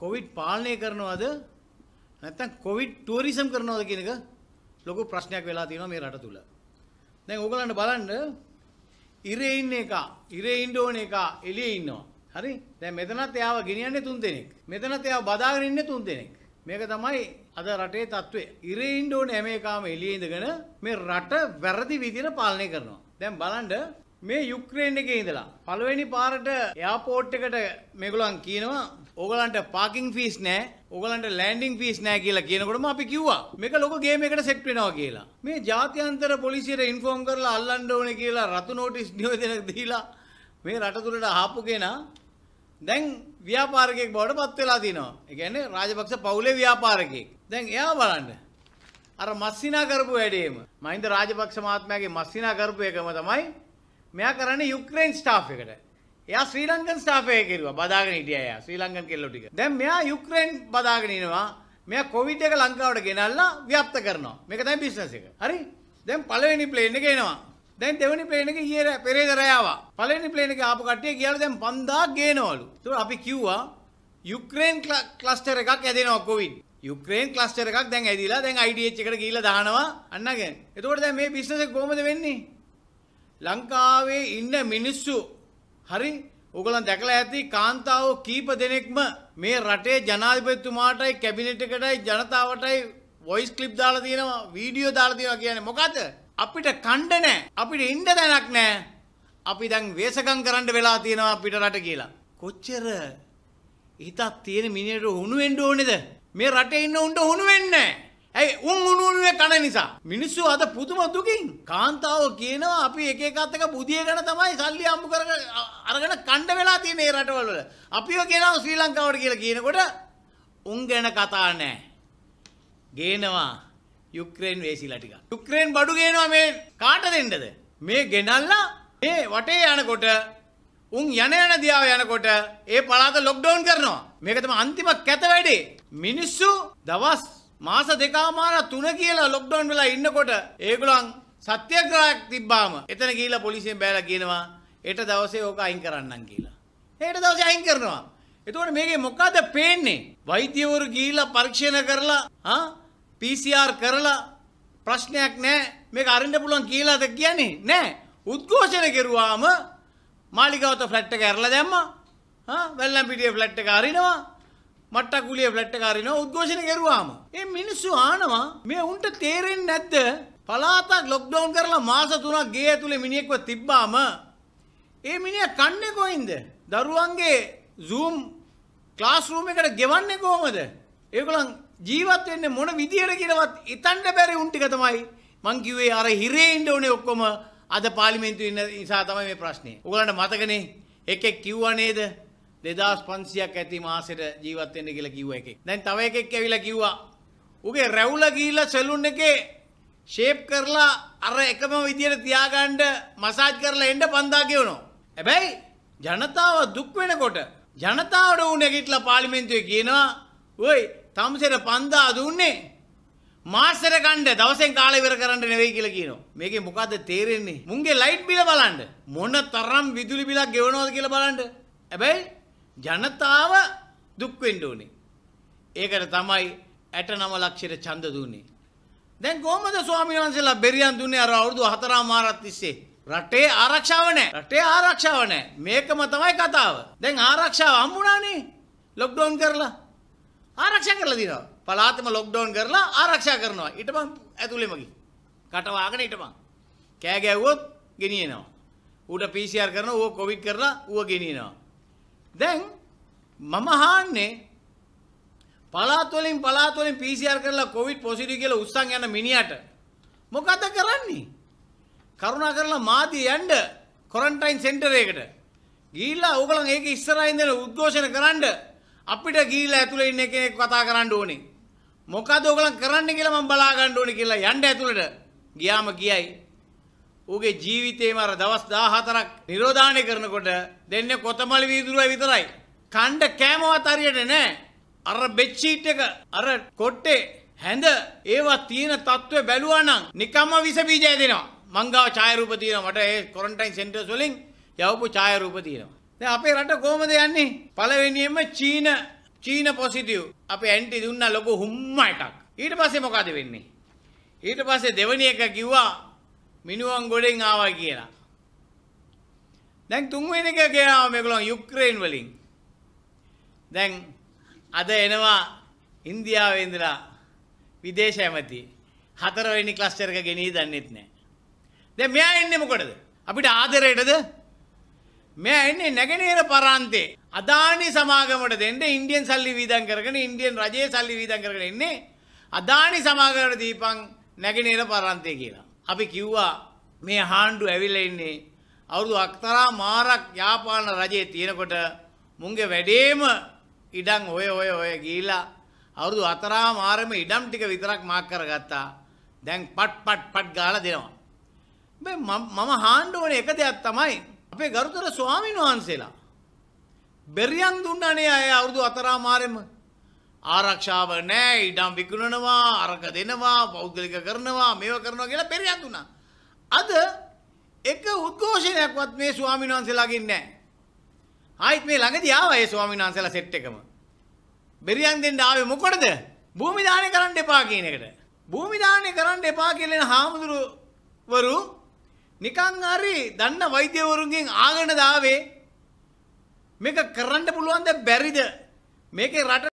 Covid පාලනය කරනවද නැත්තම් කොවිඩ් ටුවරිසම් කරනවද කියන එක ලොකු ප්‍රශ්නයක් වෙලා තියෙනවා මේ රට තුල. දැන් ඕගලන්ට බලන්න ඉරේ ඉන්න එක, ඉරේ ඉන්න ඕන එක එළියේ ඉන්නවා. හරි? දැන් මෙතනත් එයාව ගෙනියන්නේ තුන් දෙනෙක්. මෙතනත් එයාව බදාගෙන ඉන්නේ තුන් දෙනෙක්. මේක තමයි අද රටේ తත්වය. ඉරේ ඉන්න ඕන හැම එකම එළියේ ඉඳගෙන මේ රට වැරදි විදිහට පාලනය කරනවා. දැන් බලන්න මේ යුක්‍රේන් එකේ ඉඳලා පළවෙනි පාරට එයාපෝට් එකට මේගොල්ලන් කියනවා ඕගලන්ට පාකින් ෆීස් නෑ ඕගලන්ට ලෑන්ඩින් ෆීස් නෑ කියලා කියනකොටම අපි කිව්වා මේක ලොකු ගේම් එකකට සෙට් වෙනවා කියලා. මේ ජාත්‍යන්තර පොලිසියට ඉන්ෆෝම් කරලා අල්ලන්න ඕනේ කියලා රතු නෝටිස් නිවේදනයක් දීලා මේ රට තුලට ආපු කෙනා දැන් ව්‍යාපාරකයෙක් බවට පත් වෙලා තිනවා. ඒ කියන්නේ රාජපක්ෂ පවුලේ ව්‍යාපාරකයෙක්. දැන් එයා බලන්න අර මස්සිනා කරපු වැඩේම මහින්ද රාජපක්ෂ මහත්මයාගේ මස්සිනා කරපු එකම තමයි මෙයා කරන්නේ යුක්‍රේන් ස්ටාෆ් එකට. එයා ශ්‍රී ලංකන් ස්ථාපය කෙරුවා බදාගෙන හිටිය එයා ශ්‍රී ලංකන් කෙල්ලෝ ටික. දැන් මෙයා යුක්‍රේන් බදාගෙන ඉනවා. මෙයා කොවිඩ් එක ලංකාවට ගෙනල්ලා ව්‍යාප්ත කරනවා. මේක තමයි බිස්නස් එක. හරි? දැන් පළවෙනි ප්ලේන් එක එනවා. දැන් දෙවනි ප්ලේන් එක ඊයේ පෙරේද රෑවා. පළවෙනි ප්ලේන් එක ආපු කට්ටිය කියලා දැන් 5000 ගේනවලු. ඒතකොට අපි කිව්වා යුක්‍රේන් ක්ලස්ටර් එකක් ඇදෙනවා කොවිඩ්. යුක්‍රේන් ක්ලස්ටර් එකක් දැන් ඇදිලා දැන් IDH එකට ගිහිල්ලා දානවා අන්න ගැන. එතකොට දැන් මේ බිස්නස් එක කොහොමද වෙන්නේ? ලංකාවේ ඉන්න මිනිස්සු හරි ඕගලන් දැකලා ඇති කාන්තාවෝ කීප දෙනෙක්ම මේ රටේ ජනාධිපතිතුමාටයි කැබිනට් එකටයි ජනතාවටයි වොයිස් ක්ලිප් දාලා තියෙනවා වීඩියෝ දාලා තියෙනවා කියන්නේ මොකද අපිට කණ්ඩ නැහැ අපිට ඉන්න දැනක් නැහැ අපි දැන් වේසකම් කරන්න වෙලා තියෙනවා අපිට රට කියලා කොච්චර හිතක් තියෙන මිනිහට හුණු වෙන්න ඕනේද මේ රටේ ඉන්න උන්ට හුණු වෙන්නේ නැහැ ඇයි උන් උනුනුවේ කන නිසා. මිනිස්සු අද පුදුම දුකින් කාන්තාව කියනවා අපි එක එකත් එක බුදිය ගැන තමයි සල්ලි අම්බු කරගෙන අරගෙන කණ්ඩ වෙලා තියෙන මේ රටවල වල. අපිව කියනවා ශ්‍රී ලංකාවට කියලා කියනකොට උන් ගැන කතා නැහැ. ගේනවා යුක්‍රේන් වේසිලා ටිකක්. යුක්‍රේන් බඩු ගේනවා මේ කාට දෙන්නද? මේ ගෙනල්ලා මේ වටේ යනකොට උන් යන යන දියාව යනකොට ඒ පළාත ලොක්ඩවුන් කරනවා. මේක තමයි අන්තිම කැත වැඩේ. මිනිස්සු දවස් මාස දෙකමාර තුන කියලා ලොක්ඩවුන් වෙලා ඉන්නකොට ඒගොල්ලන් සත්‍යග්‍රහයක් තිබ්බාම එතන ගිහිල්ලා පොලිසියෙන් බෑලා කියනවා හෙට දවසේ ඕක අයින් කරන්නම් කියලා. හෙට දවසේ අයින් කරනවා. එතකොට මේකේ මොකද පේන්නේ? වෛද්‍යවරු ගිහිල්ලා පරීක්ෂණ කරලා ආ PCR කරලා ප්‍රශ්නයක් නැහැ මේක අරින්න පුළුවන් කියලාද කියන්නේ නැහැ. උද්ඝෝෂණ කෙරුවාම මාලිගාවත ෆ්ලැට් එක ඇරලා දැම්මා. හා වැල්ලම්පිටිය ෆ්ලැට් එක අරිනවා. මට්ටක් ගුලිය ෆ්ලැට් කාරන උද්ඝෝෂණ කරුවාම. ඒ මිනිස්සු ආනවා මේ උන්ට තේරෙන් නැද්ද. පලාතක් ලොක්්ඩවන් කරලා මාස තුනක් ගේ ඇතුළේ මිනිෙක්ව තිබ්බාම. ඒ මිනිිය කන්නේ කොයින්ද. දරුවන්ගේ සූම් ක්ලාස්රූම එකට ගෙවන්නේ කෝමද. ඒකුළන් ජීවත්වෙන්නේ මොන විදිහයට කියනවත් ඉතන්ට බැරි උන්ටිකතමයි මංකිවේ අර හිරේ ඉන්ඩ ඕනේ ඔක්කොම අද පාලිමෙන්තු ඉන්න නිසා තමයි මේ ප්‍රශ්නය. උගලට මතකනේ එකෙක් කිව්වා නේද දෙදස් පන්සියක් ඇති මාසෙට ජීවත්වෙන්න කියලා කිව්ව එකෙක් දැන් තව එකෙක් ඇවිලා කිව්වා උගේ රැවුල ගිහිල්ලා සෙලුන් එකේ ෂේප් කරලා අර එකම විදියට තියාගන්න මසාජ් කරලා එන්න පන්දා කියනවා හැබැයි ජනතාව දුක් වෙනකොට ජනතාවට උ නැගිටලා පාර්ලිමේන්තුවේ කියනවා ඔයි තම්සෙට පන්දා දුන්නේ මාසෙට ගන්න දවසෙන් කාලේ ඉවර කරන්න නෙවෙයි කියලා කියනවා මේකේ මොකද්ද තේරෙන්නේ මුන්ගේ ලයිට් බිල බලන්න මොන තරම් විදුලි බිලක් ගෙවනවද කියලා බලන්න හැබැයි ජනතාව දුක්වෙන්ඩ ඕනේ. ඒකට තමයි ඇට නම ලක්ෂයට චන්ද දුන්නේ. දැන් කොහමද ස්වාමීන් වහන්සේලා බෙරියන් දුන්නේ අර අවුරුදු 4 මාරක් තිස්සේ රටේ ආරක්ෂාව නැහැ. රටේ ආරක්ෂාව නැහැ. මේකම තමයි කතාව. දැන් ආරක්ෂාව හම්බුණානේ. ලොක්ඩවුන් කරලා ආරක්ෂා කරලා දිනවා. පළාතෙම ලොක්ඩවුන් කරලා ආරක්ෂා කරනවා. ඊටපන් ඇතුළෙම ගිහින් කට වාගෙන ඊටපන්. කෑ ගැව්වොත් ගෙනියනවා. ඌට PCR කරනවා, ඌව කොවිඩ් කරලා ඌව ගෙනියනවා. දැන් මම හාන්නේ පලාත්වලින් පලාත්වලින් PCR කරලා කොවිඩ් පොසිටිව් කියලා උස්සන් යන මිනිහට මොකද කරන්නේ? කරුණා කරලා මාදී යන්න කොරන්ටයින් සෙන්ටර් එකට. ගිහිල්ලා ඕගලන් ඒක ඉස්සරහින් දෙන උද්ඝෝෂණ කරන්න අපිට ගිහිල්ලා ඇතුලේ ඉන්න කෙනෙක් කතා කරන්න ඕනේ. මොකද ඕගලන් කරන්න කියලා මම බලා ගන්න ඕනේ කියලා යන්න ඇතුළට. ගියාම ගියයි. ඌගේ ජීවිතේම අර දවස් 14ක් නිරෝධාණය කරනකොට දෙන්නේ කොතමල් වීදුරුවයි විතරයි. කණ්ඩ කෑමවත් හරියට නැහැ. අර බෙඩ්ෂීට් එක අර කොට්ටේ හැඳ ඒවා තියෙන తත්වේ බැලුවා නම් නිකම්ම විස බීජය දෙනවා. මංගාව ඡාය රූප තියෙනවා. මට ඒ ක්වොරන්ටයින් සෙන්ටර්ස් වලින් යවපු ඡාය රූප තියෙනවා. දැන් අපේ රට කොහමද යන්නේ? පළවෙනියෙන්ම චීන චීන පොසිටිව්. අපි ඇන්ටි දුන්නා ලොකු හුම්ම එකක්. ඊට පස්සේ මොකද වෙන්නේ? ඊට පස්සේ දෙවෙනි එක කිව්වා මිනිුවන් ගොඩෙන් ආවා කියලා. දැන් තුන්වෙන එක කියනවා මේගොල්ලෝ යුක්‍රේන් වලින්. දැන් අද එනවා ඉන්දියාවේ ඉඳලා විදේශ ඇමති හතරවෙනි ක්ලස්ටර් එක ගෙනී දන්නෙත් නැහැ. දැන් මෙයා එන්නේ මොකටද? අපිට ආදරයටද? මෙයා එන්නේ නැගෙනහිර පරාන්තේ අදානි සමාගමට දෙන්න ඉන්දියන් සල්ලි වීදම් කරගෙන ඉන්දියන් රජයේ සල්ලි වීදම් කරගෙන ඉන්නේ අදානි සමාගමට දීපන් නැගෙනහිර පරාන්තේ කියලා. අපි කිව්වා මේ හාණ්ඩු ඇවිල්ලා ඉන්නේ අවුරුදු අක්තරා මාරක් යාපාන රජයේ තියෙනකොට මුන්ගේ වැඩේම ඉඩම් ඔය ඔය ඔය ගිහිලා අවුරුදු අතරා මාරෙම ඉඩම් ටික විතරක් මාක් කරගත්තා. දැන් පට් පට් පට් ගාලා දෙනවා. මේ මම හාන්න ඕනේ එක දෙයක් තමයි අපේ ගරුතර ස්වාමීන් වහන්සේලා බෙරියන් දුන්නනේ අය අවුරුදු අතරා මාරෙම ආරක්ෂාව නෑ ඉඩම් විකුණනවා අරක දෙනවා පෞද්ගලික කරනවා මේව කරනවා කියලා පෙර යඳුනා. අද එක උද්ඝෝෂණයක්වත් මේ ස්වාමීන් වහන්සේලාගෙන් නෑ. ආයිත් මේ ළඟදී ආවා ඒ ස්වාමීන් වහන්සේලා සෙට් එකම. බෙරියන් දෙන්න ආවේ මොකටද? භූමි දානය කරන්න එපා කියන එකට. භූමි දානය කරන්න එපා කියලා හාමුදුරුවරු නිකන් හරි දන්න වෛද්‍යවරුන්ගෙන් ආගෙන දාවේ මේක කරන්න පුළුවන්ද බැරිද? මේකේ රට